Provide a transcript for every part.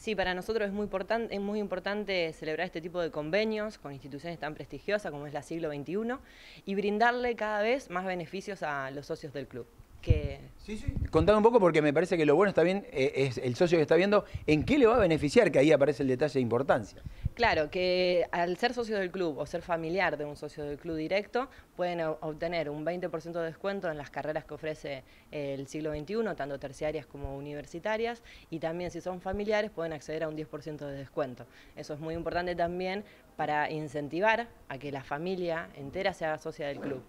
Sí, para nosotros es muy, importante, es muy importante celebrar este tipo de convenios con instituciones tan prestigiosas como es la siglo XXI y brindarle cada vez más beneficios a los socios del club, que Sí, sí. Contame un poco porque me parece que lo bueno está bien, eh, es el socio que está viendo, ¿en qué le va a beneficiar? Que ahí aparece el detalle de importancia. Claro, que al ser socio del club o ser familiar de un socio del club directo, pueden obtener un 20% de descuento en las carreras que ofrece el siglo XXI, tanto terciarias como universitarias, y también si son familiares pueden acceder a un 10% de descuento. Eso es muy importante también para incentivar a que la familia entera sea socia del club.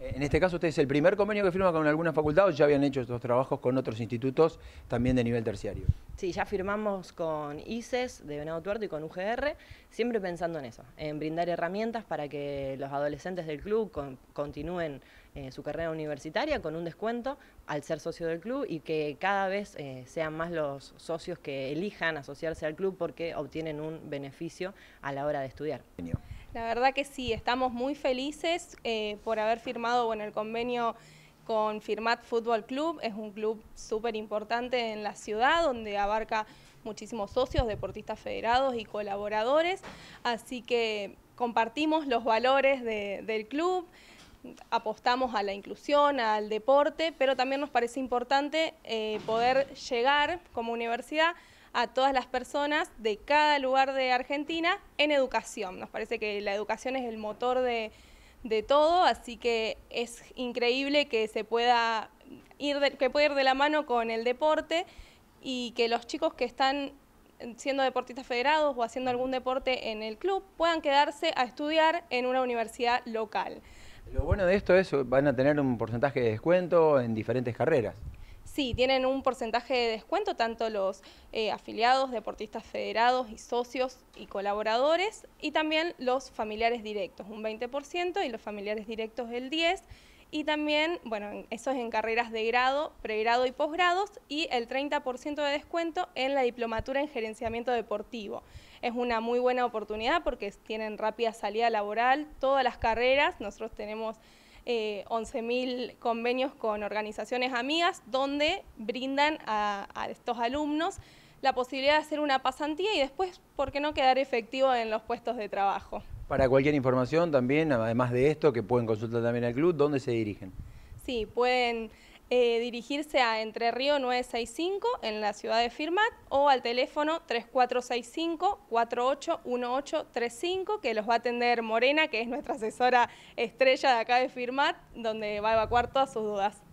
En este caso, usted es el primer convenio que firma con algunas facultades, ya habían hecho estos trabajos con otros institutos también de nivel terciario. Sí, ya firmamos con ICES de Venado Tuerto y con UGR, siempre pensando en eso, en brindar herramientas para que los adolescentes del club continúen eh, su carrera universitaria con un descuento al ser socio del club y que cada vez eh, sean más los socios que elijan asociarse al club porque obtienen un beneficio a la hora de estudiar. La verdad que sí, estamos muy felices eh, por haber firmado bueno, el convenio con Firmat Fútbol Club, es un club súper importante en la ciudad donde abarca muchísimos socios, deportistas federados y colaboradores, así que compartimos los valores del club, apostamos a la inclusión, al deporte, pero también nos parece importante eh, poder llegar como universidad a todas las personas de cada lugar de Argentina en educación. Nos parece que la educación es el motor de, todo, así que es increíble que se pueda ir que pueda ir de la mano con el deporte y que los chicos que están siendo deportistas federados o haciendo algún deporte en el club puedan quedarse a estudiar en una universidad local. Lo bueno de esto es van a tener un porcentaje de descuento en diferentes carreras. Sí, tienen un porcentaje de descuento tanto los eh, afiliados, deportistas federados y socios y colaboradores y también los familiares directos, un 20% y los familiares directos el 10%. Y también, bueno, eso es en carreras de grado, pregrado y posgrados, y el 30% de descuento en la diplomatura en gerenciamiento deportivo. Es una muy buena oportunidad porque tienen rápida salida laboral, todas las carreras, nosotros tenemos 11.000 eh, convenios con organizaciones amigas donde brindan a, a estos alumnos la posibilidad de hacer una pasantía y después, ¿por qué no quedar efectivo en los puestos de trabajo? Para cualquier información también, además de esto, que pueden consultar también al club, ¿dónde se dirigen? Sí, pueden eh, dirigirse a Entre Río 965 en la ciudad de Firmat o al teléfono 3465-481835 que los va a atender Morena, que es nuestra asesora estrella de acá de Firmat, donde va a evacuar todas sus dudas.